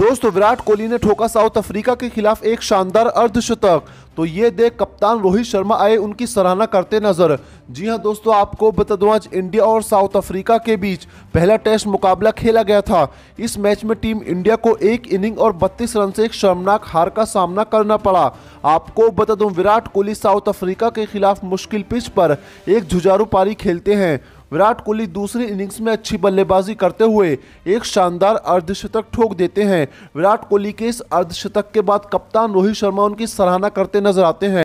दोस्तों विराट कोहली ने ठोका साउथ अफ्रीका के खिलाफ एक शानदार अर्धशतक तो ये देख कप्तान रोहित शर्मा आए उनकी सराहना करते नजर जी हां दोस्तों आपको बता दूं आज इंडिया और साउथ अफ्रीका के बीच पहला टेस्ट मुकाबला खेला गया था इस मैच में टीम इंडिया को एक इनिंग और 32 रन से एक शर्मनाक हार का सामना करना पड़ा आपको बता दूं विराट कोहली साउथ अफ्रीका के खिलाफ मुश्किल पिच पर एक जुझारू पारी खेलते हैं विराट कोहली दूसरी इनिंग्स में अच्छी बल्लेबाजी करते हुए एक शानदार अर्धशतक ठोक देते हैं विराट कोहली के इस अर्धशतक के बाद कप्तान रोहित शर्मा उनकी सराहना करते नजर आते हैं